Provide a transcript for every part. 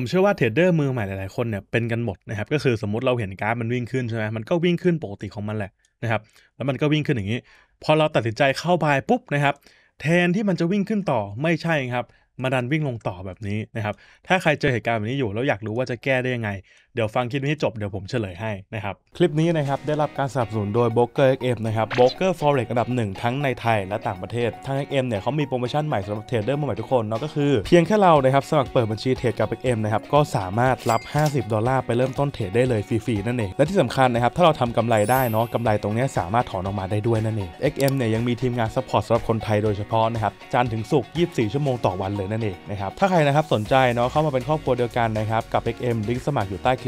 ผมเชื่อว่าเทรดเดอร์มือใหม่หลาย ๆ คนเนี่ยเป็นกันหมดนะครับก็คือสมมติเราเห็นกราฟมันวิ่งขึ้นใช่ไหมมันก็วิ่งขึ้นปกติของมันแหละนะครับแล้วมันก็วิ่งขึ้นอย่างนี้ พอเราตัดสินใจเข้าบายปุ๊บนะครับแทนที่มันจะวิ่งขึ้นต่อไม่ใช่ครับมาดันวิ่งลงต่อแบบนี้นะครับถ้าใครเจอเหตุการณ์แบบนี้อยู่ แล้วอยากรู้ว่าจะแก้ได้ยังไงดี๋ยวฟังคลิปนี้จบ เดี๋ยวผมเฉลยให้นะครับ คลิปนี้นะครับ ได้รับการสนับสนุนโดย b r o k e r XM นะครับ b r o k e r Forex อันดับหนึ่งทั้งในไทยและต่างประเทศทาง XM เนี่ยเขามีโปรโมชั่นใหม่สำหรับเทรดเดอร์มาใหม่ทุกคนเนาะก็คือ เพียงแค่เรานะครับ สมัครเปิดบัญชีเทรดกับ XM นะครับ ก็สามารถรับ 50 ดอลลาร์ไปเริ่มต้นเทรดได้เลยฟรีๆนั่นเองและที่สำคัญนะครับถ้าเราทำกำไรได้เนาะกำไรตรงนี้สามารถถอนออกมาได้ด้วยนั่นเอง XM เนี่ยยังมีทีมงานซัพพอร์ตสำหรับคนไทยโดยเฉพาะนะครับจันถึงสุก24 ชั่วโมงต่อวันเลยนั่นเองนะครับถ้าใครนะครับสนใจเนาะเข้ามาเป็นครอบครัวเดียวกันนะครับกับ XM ลิงก์สมัครอยู่ใต้คลิ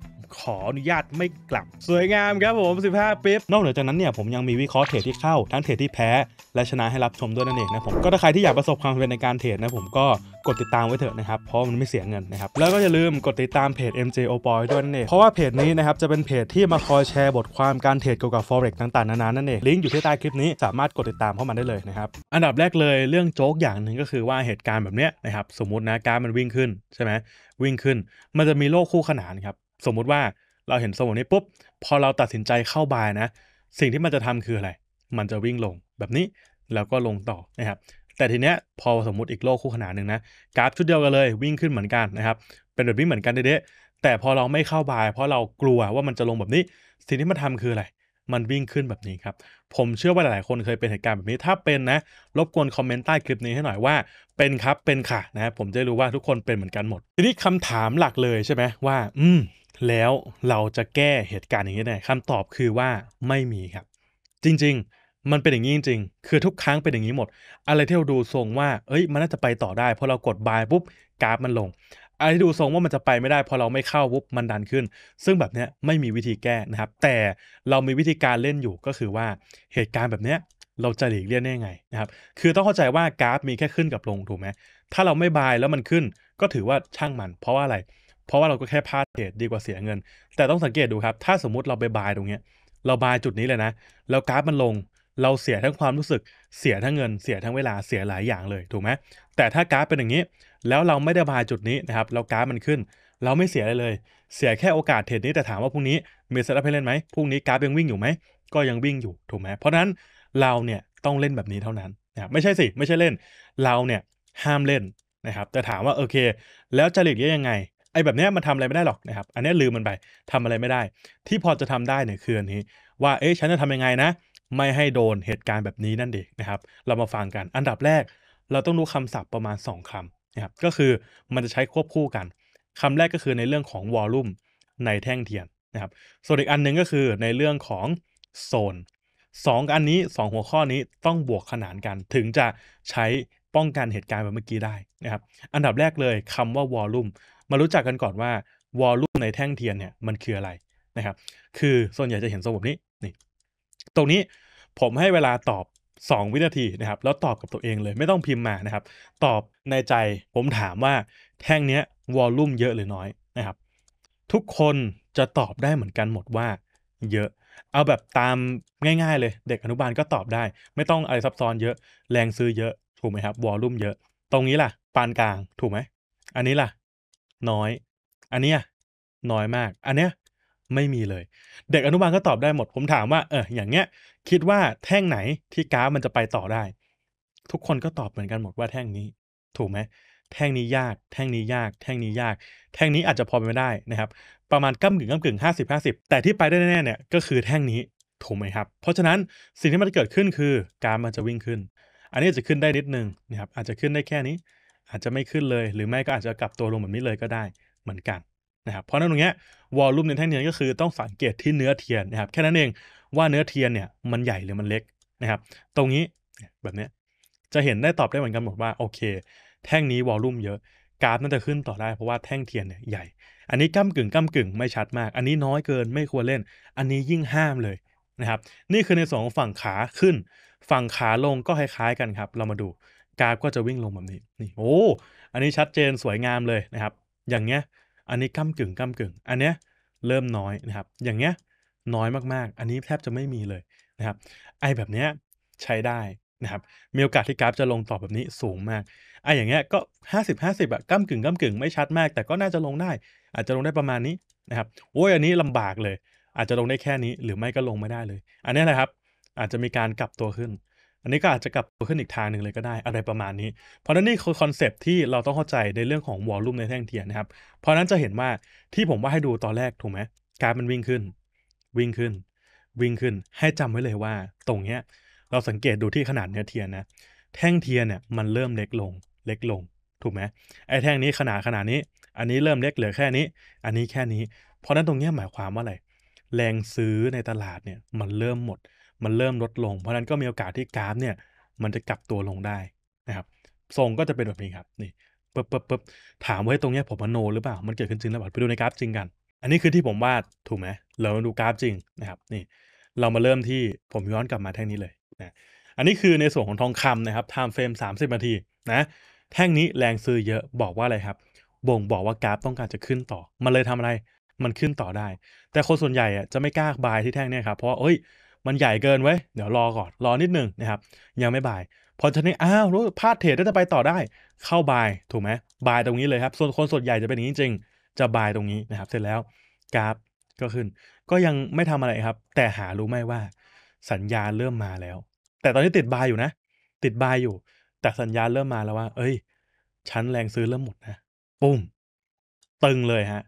ขออนุญาตไม่กลับ สวยงามครับผม 15ปิ๊บนอกเหนือจากนั้นเนี่ยผมยังมีวิเคราะห์เทรดที่เข้า ทั้งเทรดที่แพ้ และชนะให้รับชมด้วยนั่นเองนะผมก็ถ้าใครที่อยากประสบความสำเร็จในการเทรดนะผมก็กดติดตามไว้เถอะนะครับ เพราะมันไม่เสียเงินนะครับ แล้วก็อย่าลืมกดติดตามเพจ MJ o p o y ด้วยนั่นเอง เพราะว่าเพจนี้นะครับจะเป็นเพจที่มาคอยแชร์บทความการเทรดเกี่ยวกับ forex ต่าง ๆ นานานั่นเองลิงก์อยู่ที่ใต้คลิปนี้สามารถกดติดตามเข้ามาได้เลยนะครับอันดับแรกเลยเรื่องโจ๊กอย่างหนึ่งก็คือว่าเหตุการณ์แบบเนี้ยนะครับสมมตินะการมันวิ่งขึ้นใช่ไหมวิ่งขึ้นมันจะมีโลกคู่ขนานครับสมมุติว่าเราเห็นโซนนี้ปุ๊บพอเราตัดสินใจเข้าบายนะ สิ่งที่มันจะทำคืออะไร มันจะวิ่งลงแบบนี้แล้วก็ลงต่อนะครับ แต่ทีเนี้ยพอสมมติอีกโลกคู่ขนานหนึ่งนะกราฟชุดเดียวกันเลยวิ่งขึ้นเหมือนกันนะครับ เป็นแบบวิ่งเหมือนกันเด้แต่พอเราไม่เข้าบาย เพราะเรากลัวว่ามันจะลงแบบนี้ สิ่งที่มันทำคืออะไรมันวิ่งขึ้นแบบนี้ครับ ผมเชื่อว่าหลาย ๆ คนเคยเป็นเหตุการณ์แบบนี้ ถ้าเป็นนะรบกวนคอมเมนต์ใต้คลิปนี้ให้หน่อยว่า เป็นครับ เป็นค่ะ นะ ผมจะรู้ว่าทุกคนเป็นเหมือนกันหมด ทีนี้คำถามหลักเลยใช่ไหมว่า อืม แล้วเราจะแก้เหตุการณ์อย่างนี้ได้คำตอบคือว่าไม่มีครับ จริง ๆ มันเป็นอย่างนี้จริงๆ คือทุกครั้งเป็นอย่างนี้หมด อะไรที่เราดูทรงว่า เอ้ย มันน่าจะไปต่อได้พอเรากดบายปุ๊บกราฟมันลงอะไรที่ดูทรงว่ามันจะไปไม่ได้ พอเราไม่เข้าปุ๊บมันดันขึ้น ซึ่งแบบเนี้ยไม่มีวิธีแก้นะครับ แต่เรามีวิธีการเล่นอยู่ก็คือว่าเหตุการณ์แบบเนี้ยเราจะหลีกเลี่ยงได้ยังไงนะครับคือต้องเข้าใจว่ากราฟมีแค่ขึ้นกับลงถูกไหมถ้าเราไม่บายแล้วมันขึ้นก็ถือว่าช่างมัน เพราะว่าอะไร เพราะว่าเราก็แค่พลาดเทรดดีกว่าเสียเงิน แต่ต้องสังเกตดูครับถ้าสมมุติเราไปบายตรงเนี้ย เราบายจุดนี้เลยนะแล้วกราฟมันลงเราเสียทั้งความรู้สึก เสียทั้งเงิน เสียทั้งเวลาเสียหลายอย่างเลยถูกไหมแต่ถ้ากราฟเป็นอย่างนี้แล้วเราไม่ได้บาจุดนี้นะครับแล้วกราฟมันขึ้น เราไม่เสียอะไรเลย เสียแค่โอกาสเทรดนี้แต่ถามว่าพรุ่งนี้มีเซตอัพให้เล่นไหมพรุ่งนี้กราฟยังวิ่งอยู่ไหมก็ยังวิ่งอยู่ถูกไหมเพราะนั้นเราเนี่ยต้องเล่นแบบนี้เท่านั้นนะไม่ใช่สิ ไม่ใช่เล่นเราเนี่ยห้ามเล่นนะครับแต่ถามว่าโอเค แล้วจะหลีกเลี่ยงยังไงไอ้แบบนี้มันทำอะไรไม่ได้หรอกนะครับอันนี้ลืมมันไปทำอะไรไม่ได้ ที่พอจะทำได้เนี่ยคืออันนี้ว่าเอ๊ะฉันจะทำยังไงนะ ไม่ให้โดนเหตุการณ์แบบนี้นั่นเองนะครับเรามาฟังกันอันดับแรก เราต้องรู้คำศัพท์ประมาณ2คำนะครับก็คือมันจะใช้ควบคู่กันคำแรกก็คือในเรื่องของวอลลุ่มในแท่งเทียนนะครับส่วนอีกอันนึงก็คือในเรื่องของโซน2อันนี้ 2 หัวข้อนี้ต้องบวกขนานกันถึงจะใช้ป้องกันเหตุการณ์แบบเมื่อกี้ได้นะครับ อันดับแรกเลยคำว่าวอลลุ่มมารู้จักกันก่อนว่าวอลลุ่มในแท่งเทียนเนี่ยมันคืออะไรนะครับ คือส่วนใหญ่จะเห็นโซนแบบนี้ นี่ ตรงนี้ผมให้เวลาตอบ2วินาทีนะครับแล้วตอบกับตัวเองเลยไม่ต้องพิมพ์มานะครับ ตอบในใจผมถามว่าแท่งเนี้ยวอลลุ่มเยอะหรือน้อยนะครับทุกคนจะตอบได้เหมือนกันหมดว่า เยอะ เอาแบบตามง่ายๆเลยเด็กอนุบาลก็ตอบได้ ไม่ต้องอะไรซับซ้อนเยอะแรงซื้อเยอะถูกไหมครับวอลลุ่มเยอะตรงนี้ล่ะปานกลางถูกไหม อันนี้ล่ะ น้อยอันนี้น้อยมากอันเนี้ยไม่มีเลย เด็กอนุบาลก็ตอบได้หมดผมถามว่า เอออย่างเงี้ยคิดว่าแท่งไหนที่กราฟมันจะไปต่อได้ ทุกคนก็ตอบเหมือนกันหมดว่าแท่งนี้ ถูกไหมแท่งนี้ยากแท่งนี้ยาก แท่งนี้ยาก แท่งนี้อาจจะพอไปไม่ได้นะครับ ประมาณก้ากึ่งก้ากึ่งห้าสิบห้าสิบแต่ที่ไปได้แน่เนี่ยก็คือแท่งนี้ถูกไหมครับ เพราะฉะนั้นสิ่งที่มันจะเกิดขึ้นคือการมันจะวิ่งขึ้น อันนี้จะขึ้นได้นิดนึงนะครับอาจจะขึ้นได้แค่นี้ อาจจะไม่ขึ้นเลย หรือไม่ก็อาจจะกลับตัวลงแบบนี้เลยก็ได้เหมือนกันนะครับเพราะนั้นตรงเนี้ยวอลลุ่มในแท่งเทียนก็คือต้องสังเกตที่เนื้อเทียนนะครับ แค่นั้นเองว่าเนื้อเทียนเนี่ยมันใหญ่หรือมันเล็กนะครับ ตรงนี้แบบนี้จะเห็นได้ตอบได้เหมือนกันหมดว่าโอเค แท่งนี้วอลลุ่มเยอะกราฟน่าจะขึ้นต่อได้เพราะว่าแท่งเทียนเนี่ยใหญ่ อันนี้ก้ากึ่งก้ากึ่งไม่ชัดมาก อันนี้น้อยเกินไม่ควรเล่น อันนี้ยิ่งห้ามเลยนะครับ นี่คือในส่วนของฝั่งขาขึ้นฝั่งขาลงก็คล้ายๆกันครับ เรามาดูกราฟก็จะวิ่งลงแบบนี้นี่โอ้อันนี้ชัดเจนสวยงามเลยนะครับ อย่างเงี้ยอันนี้ก้ากึ่งก้ากึ่ง อันเนี้ยเริ่มน้อยนะครับ อย่างเงี้ยน้อยมากๆ อันนี้แทบจะไม่มีเลยนะครับ ไอแบบเนี้ยใช้ได้นะครับ มีโอกาสที่กราฟจะลงต่อแบบนี้สูงมากไออย่างเงี้ยก็หห้้าสิบาสิบอะก้ากึ่งก้ากึ่งไม่ชัดมาก แต่ก็น่าจะลงได้ อาจจะลงได้ประมาณนี้นะครับโอ้ยอันนี้ลำบากเลย อาจจะลงได้แค่นี้หรือไม่ก็ลงไม่ได้เลย อันนี้แหละครับ อาจจะมีการกลับตัวขึ้นอันนี้ก็อาจจะกลับขึ้นอีกทางหนึ่งเลยก็ได้อะไรประมาณนี้ เพราะนั่นนี่คือคอนเซปที่เราต้องเข้าใจในเรื่องของวอลลุ่มในแท่งเทียนนะครับ เพราะนั้นจะเห็นว่าที่ผมว่าให้ดูตอนแรกถูกไหมกราฟมันวิ่งขึ้น วิ่งขึ้น วิ่งขึ้นให้จำไว้เลยว่า ตรงเนี้ยเราสังเกตดูที่ขนาดเนื้อเทียนนะแท่งเทียนเนี่ยมันเริ่มเล็กลง เล็กลงถูกไหมไอ้แท่งนี้ขนาดขนาดนี้ อันนี้เริ่มเล็กเหลือแค่นี้ อันนี้แค่นี้ เพราะนั้นตรงเนี้ยหมายความว่าอะไร แรงซื้อในตลาดเนี่ยมันเริ่มหมดมันเริ่มลดลง เพราะนั้นก็มีโอกาสที่กราฟเนี่ยมันจะกลับตัวลงได้นะครับทรงก็จะเป็นแบบนี้ครับนี่ปึ๊บปึ๊บปึ๊บถามว่าตรงนี้ผมมโนหรือเปล่า มันเกิดขึ้นจริงหรือเปล่าไปดูในกราฟจริงกัน อันนี้คือที่ผมวาดถูกไหมเราดูกราฟจริงนะครับนี่ เรามาเริ่มที่ผมย้อนกลับมาแท่งนี้เลยนะอันนี้คือในส่วนของทองคำนะครับไทม์เฟรม 30นาทีนะแท่งนี้แรงซื้อเยอะบอกว่าอะไรครับ บ่งบอกว่ากราฟต้องการจะขึ้นต่อ มันเลยทำอะไรมันขึ้นต่อได้ แต่คนส่วนใหญ่อ่ะจะไม่กล้าบายที่แท่งนี้ครับ เพราะว่าเอ้ยมันใหญ่เกินไว้เดี๋ยวรอก่อนรอนิดหนึ่งนะครับ ยังไม่บายพอทีนี้อ้าวรู้พลาดเทรด้จะไปต่อได้ เข้าบายถูกไหมบายตรงนี้เลยครับ ส่วนคนส่วนใหญ่จะเป็นอย่างนี้จริงจะบายตรงนี้นะครับ เสร็จแล้วกราฟก็ขึ้น ก็ยังไม่ทำอะไรครับ แต่หารู้ไหมว่า สัญญาณเริ่มมาแล้ว แต่ตอนนี้ติดบายอยู่นะติดบายอยู่ แต่สัญญาณเริ่มมาแล้วว่า เอ้ยชั้นแรงซื้อเริ่มหมดนะปุ้มตึงเลยฮะ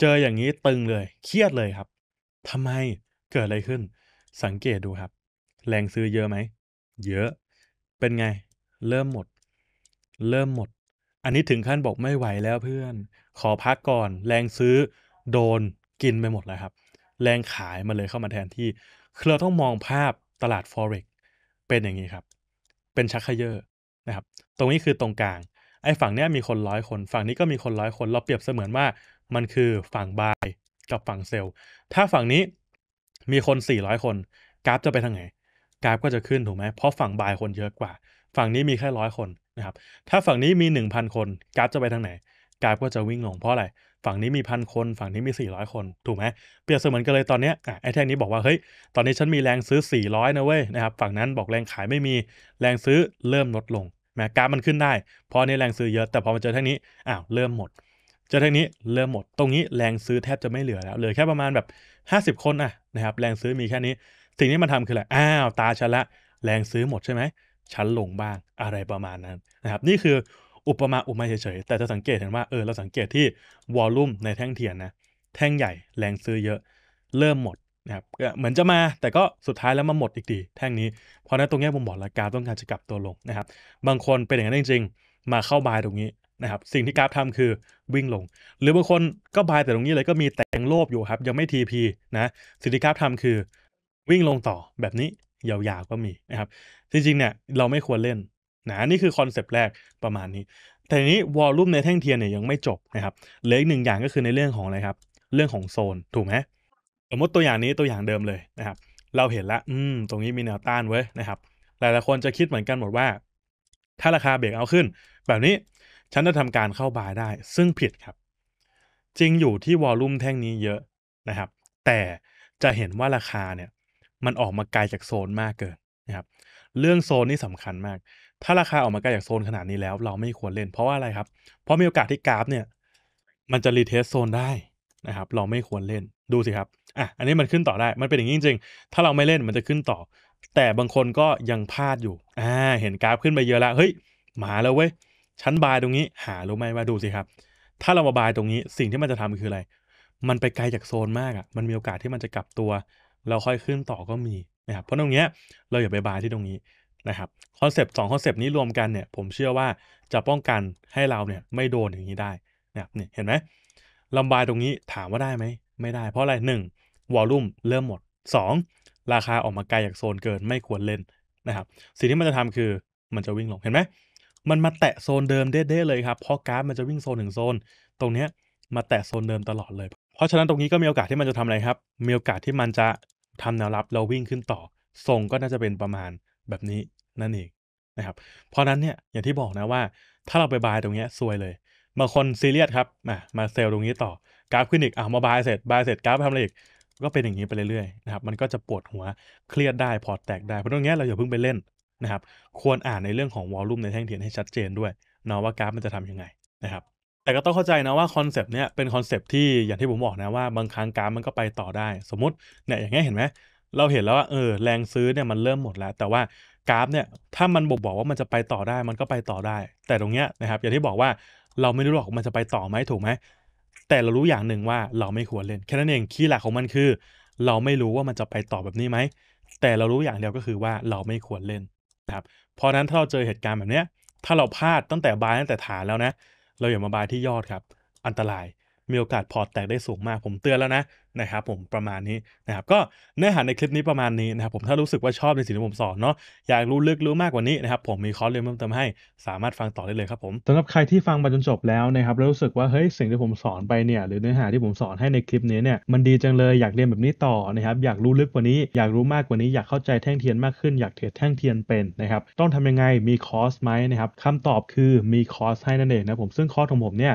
เจออย่างนี้ตึงเลยเครียดเลยครับ ทำไมเกิดอะไรขึ้นสังเกตดูครับ แรงซื้อเยอะไหมเยอะ เป็นไง เริ่มหมด เริ่มหมด อันนี้ถึงขั้นบอกไม่ไหวแล้วเพื่อน ขอพักก่อนแรงซื้อ โดน กินไปหมดแล้วครับ แรงขายมาเลยเข้ามาแทนที่คือเราต้องมองภาพตลาด forex เป็นอย่างนี้ครับ เป็นชักขยเยอนะครับ ตรงนี้คือตรงกลาง ไอ้ฝั่งนี้มีคนร้อยคน ฝั่งนี้ก็มีคนร้อยคน เราเปรียบเสมือนว่า มันคือฝั่งบายกับฝั่งเซลล์ ถ้าฝั่งนี้มีคน 400 คน กราฟจะไปทางไหน กราฟก็จะขึ้นถูกไหมเพราะฝั่งบายคนเยอะกว่า ฝั่งนี้มีแค่ร้อยคนนะครับ ถ้าฝั่งนี้มี 1,000 คน กราฟจะไปทางไหน กราฟก็จะวิ่งลงเพราะอะไร ฝั่งนี้มีพันคน ฝั่งนี้มี 400 คน ถูกไหมเปรียบเสมือนกันเลยตอนนี้อ่ะไอ้แท่งนี้บอกว่า เฮ้ย ตอนนี้ฉันมีแรงซื้อ 400นะเว้ยนะครับ ฝั่งนั้นบอกแรงขายไม่มี แรงซื้อเริ่มลดลงแม้กราฟมันขึ้นได้เพราะนี่แรงซื้อเยอะ แต่พอมาเจอแท่งนี้ อ้าว เริ่มหมด เจอแท่งนี้เริ่มหมด ตรงนี้แรงซื้อแทบจะไม่เหลือแล้วเหลือแค่ประมาณแบบ50 คนอ่ะนะครับแรงซื้อมีแค่นี้ สิ่งที่มันทำคืออะไรอ้าวตาฉันละแรงซื้อหมดใช่ไหมชั้นลงบ้างอะไรประมาณนั้นนะครับนี่คืออุปมาอุปไมยเฉยๆ แต่จะสังเกตเห็นว่าเออเราสังเกตที่วอลลุ่มในแท่งเทียนนะแท่งใหญ่ แรงซื้อเยอะ เริ่มหมดนะครับเหมือนจะมาแต่ก็สุดท้ายแล้วมาหมดอีกดี แท่งนี้เพราะนั้นตรงนี้ผมบอกราคาต้องการจะกลับตัวลงนะครับบางคนเป็นอย่างนั้นจริงๆมาเข้าบายตรงนี้นะครับสิ่งที่กราฟทำคือวิ่งลง หรือบางคนก็บายแต่ตรงนี้เลยก็มีแต่งโลบอยู่ครับ ยังไม่ TP นะสิ่งที่กราฟทำคือ วิ่งลงต่อแบบนี้ยาวๆก็มีนะครับ จริงๆ เนี่ยเราไม่ควรเล่น นะนี่คือคอนเซปต์แรกประมาณนี้ แต่นี้วอลลุ่มในแท่งเทียนเนี่ยยังไม่จบนะครับเหลืออีกหนึ่งอย่างก็คือในเรื่องของอะไรครับ เรื่องของโซนถูกไหมสมมติตัวอย่างนี้ตัวอย่างเดิมเลยนะครับ เราเห็นละอืมตรงนี้มีแนวต้านไว้นะครับ หลายๆคนจะคิดเหมือนกันหมดว่า ถ้าราคาเบรกเอาขึ้น แบบนี้ฉันจะทำการเข้าบาร์ได้ ซึ่งผิดครับ จริงอยู่ที่วอลลุ่มแท่งนี้เยอะนะครับ แต่จะเห็นว่าราคาเนี่ยมันออกมาไกลจากโซนมากเกินนะครับเรื่องโซนนี่สำคัญมาก ถ้าราคาออกมาไกลจากโซนขนาดนี้แล้ว เราไม่ควรเล่น เพราะว่าอะไรครับ เพราะมีโอกาสที่กราฟเนี่ย มันจะรีเทสโซนได้นะครับเราไม่ควรเล่นดูสิครับอ่ะอันนี้มันขึ้นต่อได้มันเป็นอย่างนี้จริงๆ ถ้าเราไม่เล่นมันจะขึ้นต่อ แต่บางคนก็ยังพลาดอยู่อ่าเห็นกราฟขึ้นไปเยอะแล้ว เฮ้ยมาแล้วเว้ยชั้นบายตรงนี้หา รู้ไหมว่าดูสิครับ ถ้าเรามาบายตรงนี้สิ่งที่มันจะทำคืออะไร มันไปไกลจากโซนมากอะ่ะมันมีโอกาสที่มันจะกลับตัวเราค่อยขึ้นต่อก็มีนะครับเพราะตรงเนี้ยเราอย่าไปบายที่ตรงนี้นะครับคอนเซปต์สองคอนเซปต์นี้รวมกันเนี่ยผมเชื่อว่าจะป้องกันให้เราเนี่ยไม่โดนอย่างนี้ได้นะครับเนี่ยเห็นไหมลำบายตรงนี้ถามว่าได้ไหมไม่ได้ เพราะอะไรหนึ่งวอลลุ่มเริ่มหมด 2. ราคาออกมาไกลจากโซนเกินไม่ควรเล่นนะครับสิ่งที่มันจะทำคือมันจะวิ่งลงเห็นไหมมันมาแตะโซนเดิมเด้ๆเลยครับเพราะกราฟมันจะวิ่งโซนถึงโซนตรงเนี้ยมาแตะโซนเดิมตลอดเลย เพราะฉะนั้นตรงนี้ก็มีโอกาสที่มันจะทำอะไรครับ มีโอกาสที่มันจะทำแนวรับเราวิ่งขึ้นต่อส่งก็น่าจะเป็นประมาณแบบนี้นั่นเองนะครับ เพราะนั้นเนี่ยอย่างที่บอกนะว่า ถ้าเราไปบายตรงนี้ซวยเลยบางคนซีเรียสครับมามาเซลล์ตรงนี้ต่อกราฟขึ้นอีกอามาบายเสร็จบายเสร็จกราฟทำอะไรอีกก็เป็นอย่างนี้ไปเรื่อยๆนะครับมันก็จะปวดหัวเครียดได้พอแตกได้เพราะตรงนี้เราอย่าเพิ่งไปเล่นนะครับ ควรอ่านในเรื่องของวอลลุ่มในแท่งเทียนให้ชัดเจนด้วยเนาะว่ากราฟมันจะทํำยังไงนะครับ แต่ก็ต้องเข้าใจนะว่าคอนเซปต์เนี้ยเป็นคอนเซปต์ที่อย่างที่ผมบอกนะว่าบางครั้งกราฟมันก็ไปต่อได้ สมมติเนี่ยอย่างเงี้ยเห็นไหม เราเห็นแล้วว่าเออแรงซื้อเนี่ยมันเริ่มหมดแล้ว แต่ว่ากราฟเนี่ยถ้ามันบอกบอกว่ามันจะไปต่อได้มันก็ไปต่อได้ แต่ตรงเนี้ยนะครับอย่างที่บอกว่าเราไม่รู้หรอกมันจะไปต่อไหมถูกไหม แต่เรารู้อย่างหนึ่งว่าเราไม่ควรเล่นแค่นั้นเองคีย์หลักของมันคือ เราไม่รู้ว่ามันจะไปต่อแบบนี้ไหมแต่เรารู้อย่างเดียวก็คือว่าเราไม่ควรเล่นครับเพราะนั้นถ้าเราเจอเหตุการณ์แบบนี้ถ้าเราพลาดตั้งแต่บายตั้งแต่ฐานแล้วนะเราอย่ามาบายที่ยอดครับ อันตรายมีโอกาสพอร์ตแตกได้สูงมากผมเตือนแล้วนะนะครับผมประมาณนี้นะครับก็เนื้อหาในคลิปนี้ประมาณนี้นะครับ ผมถ้ารู้สึกว่าชอบในสิ่งที่ผมสอนเนาะอยากรู้ลึกรู้มากกว่านี้นะครับ ผมมีคอร์สเรียนเพิ่มเติมให้สามารถฟังต่อได้เลยครับผมสำหรับใครที่ฟังมาจนจบแล้วนะครับแล้วรู้สึกว่า เฮ้ยสิ่งที่ผมสอนไปเนี่ยหรือเนื้อหาที่ผมสอนให้ในคลิปนี้เนี่ยมันดีจังเลยอยากเรียนแบบนี้ต่อนะครับอยากรู้ลึกกว่านี้ อยากรู้มากกว่านี้อยากเข้าใจแท่งเทียนมากขึ้นอยากเทรดแท่งเทียนเป็นนะครับต้องทำยังไงมีคอร์สไหมนะครับคำตอบคือมีคอร์สให้นั่นเองนะผมซึ่งคอร์สของผมเนี่ย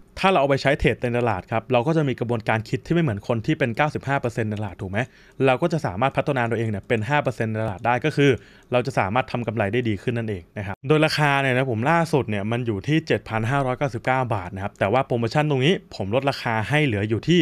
ถ้าเราเอาไปใช้เทรดในตลาดครับเราก็จะมีกระบวนการคิดที่ไม่เหมือนคนที่เป็น 95%ในตลาดถูกไหม เราก็จะสามารถพัฒนาตัวเองเนี่ยเป็น 5%ในตลาดได้ก็คือ เราจะสามารถทำกำไรได้ดีขึ้นนั่นเองนะครับโดยราคาเนี่ยนะผมล่าสุดเนี่ยมันอยู่ที่ 7,599 บาทนะครับแต่ว่าโปรโมชั่นตรงนี้ผมลดราคาให้เหลืออยู่ที่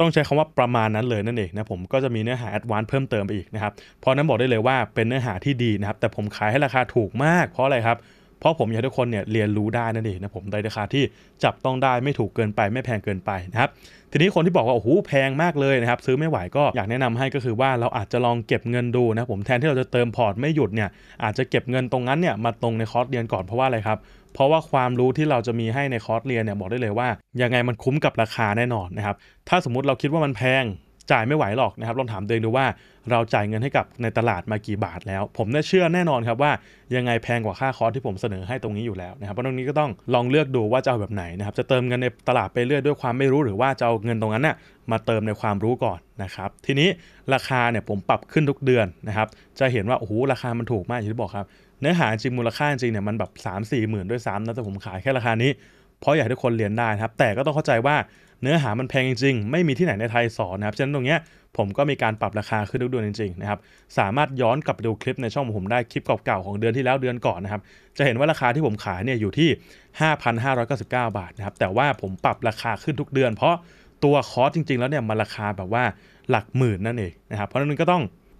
ต้องใช้คำว่าประมาณนั้นเลยนั่นเองนะผมก็จะมีเนื้อหาแอดวานซ์เพิ่มเติมไปอีกนะครับเพราะนั้นบอกได้เลยว่าเป็นเนื้อหาที่ดีนะครับ แต่ผมขายให้ราคาถูกมากเพราะอะไรครับราะผมอยากให้ทุกคนเนี่ยเรียนรู้ได้นั่นเองนะผมในราคาที่จับต้องได้ไม่ถูกเกินไป ไม่แพงเกินไปนะครับทีนี้คนที่บอกว่าโอ้โหแพงมากเลยนะครับซื้อไม่ไหวก็อยากแนะนำให้ก็คือว่าเราอาจจะลองเก็บเงินดูนะผมแทนที่เราจะเติมพอร์ตไม่หยุดเนี่ยอาจจะเก็บเงินตรงนั้นเนี่ยมาตรงในคอร์สเรียนก่อนเพราะว่าอะไรครับเพราะว่าความรู้ที่เราจะมีให้ในคอร์สเรียนเนี่ยบอกได้เลยว่า ยังไงมันคุ้มกับราคาแน่นอนนะครับถ้าสมมติเราคิดว่ามันแพงจ่ายไม่ไหวหรอกนะครับลองถามตัวเองดูว่าเราจ่ายเงินให้กับในตลาดมากี่บาทแล้ว ผมน่เชื่อแน่นอนครับว่ายังไงแพงกว่าค่าคอร์สที่ผมเสนอให้ตรงนี้อยู่แล้วนะครับ เพราะตรงนี้ก็ต้องลองเลือกดูว่าจะเอาแบบไหนนะครับ จะเติมเงินในตลาดไปเรื่อยด้วยความไม่รู้หรือว่าจะเอาเงินตรงนั้นนะ่ะมาเติมในความรู้ก่อนนะครับ ทีนี้ราคาเนี่ยผมปรับขึ้นทุกเดือนนะครับ จะเห็นว่าโอ้โหราคามันถูกมากอย่างที่บอกครับ เนื้อหาจริงมูลค่าจริงเนี่ยมันแบบ3 4มสี่หมื่นด้วยซ้ำนะแต่ผมขายแค่ราคานี้ เพราะอยากให้ทุกคนเรียนได้ครับ แต่ก็ต้องเข้าใจว่าเนื้อหามันแพงจริงๆไม่มีที่ไหนในไทยสอนนะครับฉะนั้นตรงเนี้ยผมก็มีการปรับราคาขึ้นทุกเดือนจริงๆนะครับ สามารถย้อนกลับไปดูคลิปในช่องผมได้คลิปเก่าๆของเดือนที่แล้วเดือนก่อนนะครับ จะเห็นว่าราคาที่ผมขายเนี่ยอยู่ที่ 5,599 บาทนะครับ แต่ว่าผมปรับราคาขึ้นทุกเดือน เพราะตัวคอร์สจริง ๆแล้วเนี่ยมันราคาแบบว่าหลักหมื่นนั่นเองนะครับ เพราะนั้นก็ต้อง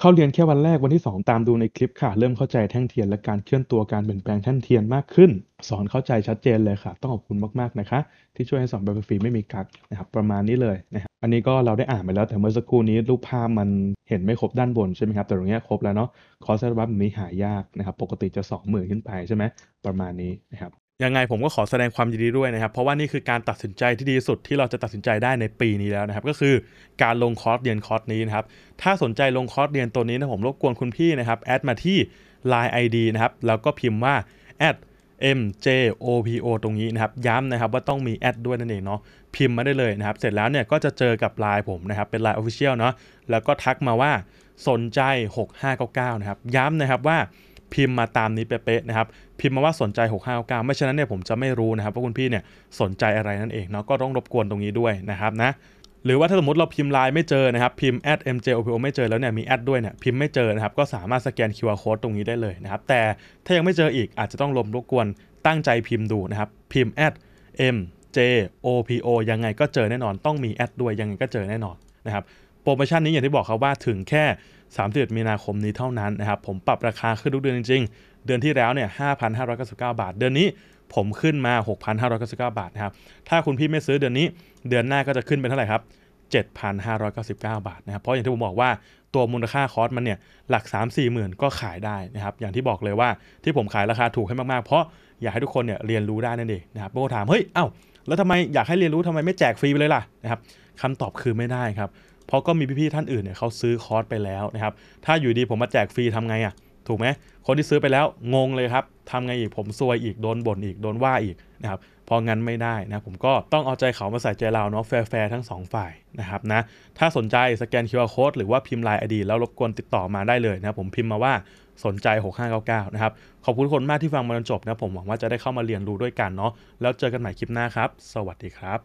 เข้าเรียนแค่วันแรกวันที่ 2 ตามดูในคลิปค่ะ เริ่มเข้าใจแท่งเทียนและการเคลื่อนตัวการเปลี่ยนแปลงแท่งเทียนมากขึ้น สอนเข้าใจชัดเจนเลยค่ะ ต้องขอบคุณมากๆนะคะ ที่ช่วยให้สอนแบบฟรีไม่มีกักนะครับประมาณนี้เลยนะครับอันนี้ก็เราได้อ่านไปแล้ว แต่เมื่อสักครู่นี้รูปภาพมันเห็นไม่ครบด้านบนใช่ไหมครับ แต่ตรงนี้ครบแล้วเนาะคอร์สรับแบบนี้หายากนะครับปกติจะ2มื่นขึ้นไปใช่ไหมประมาณนี้นะครับยังไงผมก็ขอแสดงความยินดีด้วยนะครับ เพราะว่านี่คือการตัดสินใจที่ดีสุดที่เราจะตัดสินใจได้ในปีนี้แล้วนะครับ ก็คือการลงคอร์สเรียนคอร์สนี้นะครับ ถ้าสนใจลงคอร์สเรียนตัวนี้นะผมรบกวนคุณพี่นะครับแอดมาที่ Line ID นะครับ แล้วก็พิมพ์ว่า add MJOPO ตรงนี้นะครับ ย้ำนะครับว่าต้องมีแอดด้วยนั่นเองเนาะ พิมพ์มาได้เลยนะครับ เสร็จแล้วเนี่ยก็จะเจอกับไลน์ผมนะครับ เป็นไลน์ออฟฟิเชียลเนาะ แล้วก็ทักมาว่าสนใจ6599นะครับ ย้ำนะครับว่าพิมพ์มาตามนี้เป๊ะๆนะครับ พิมพ์มาว่าสนใจ 6599 ไม่ฉะนั้นเนี่ยผมจะไม่รู้นะครับว่าคุณพี่เนี่ยสนใจอะไรนั่นเองเนาะ ก็ต้องรบกวนตรงนี้ด้วยนะครับนะ หรือว่าถ้าสมมติเราพิมพ์ไลน์ไม่เจอนะครับ พิมพ์ @mjopo ไม่เจอแล้วเนี่ยมีแอดด้วยเนี่ยพิมพ์ไม่เจอนะครับ ก็สามารถสแกน QR code ตรงนี้ได้เลยนะครับ แต่ถ้ายังไม่เจออีกอาจจะต้องลมรบกวนตั้งใจพิมพ์ดูนะครับ พิมพ์ @mjopo ยังไงก็เจอแน่นอน ต้องมีแอดด้วยยังไงก็เจอแน่นอนนะครับโปรโมชั่นนี้อย่างที่บอกคราว่าถึงแค่31มีนาคมนี้เท่านั้นนะครับผมปรับราคาขึ้นทุกเดือนจริง ๆ เดือนที่แล้วเนี่ย5,599บาท เดือนนี้ผมขึ้นมา6,599 บาทนะครับถ้าคุณพี่ไม่ซื้อเดือนนี้เดือนหน้าก็จะขึ้นเป็นเท่าไหร่ครับ7,599บาทนะครับเพราะอย่างที่ผมบอกว่าตัวมูลค่าคอร์สมันเนี่ยหลัก 3 4มสี่หมื่นก็ขายได้นะครับอย่างที่บอกเลยว่าที่ผมขายราคาถูกให้มากๆเพราะอยากให้ทุกคนเนี่ยเรียนรู้ได้นั่นเองนะครับ่อถามเฮ้ยเอ้าแล้วทำไมอยากให้เรียนรู้ทำไมไม่แจกฟรีไปเลยล่ะนะครับคำตอบคือไม่ได้ครับเพราะก็มีพี่ ๆ ท่านอื่นเนี่ยเขาซื้อคอร์สไปแล้วนะครับ ถ้าอยู่ดีผมมาแจกฟรีทำไงอะ่ะ ถูกไหม คนที่ซื้อไปแล้วงงเลยครับ ทำไงอีกผมซวยอีก โดนบ่นอีก โดนว่าอีกนะครับ พองั้นไม่ได้นะผมก็ต้องเอาใจเขามาใส่ใจเราเนาะแฟร์ทั้ง 2 ฝ่าย นะครับนะ ถ้าสนใจสแกน QR Code หรือว่าพิมพ์ไลน์ไอดีแล้วรบกวนติดต่อมาได้เลยนะผมพิมพ์มาว่าสนใจ6599นะครับขอบคุณคนมากที่ฟังมาจนจบนะผมหวังว่าจะได้เข้ามาเรียนรู้ด้วยกันเนาะแล้วเจอกันใหม่คลิปหน้าครับ สวัสดีครับ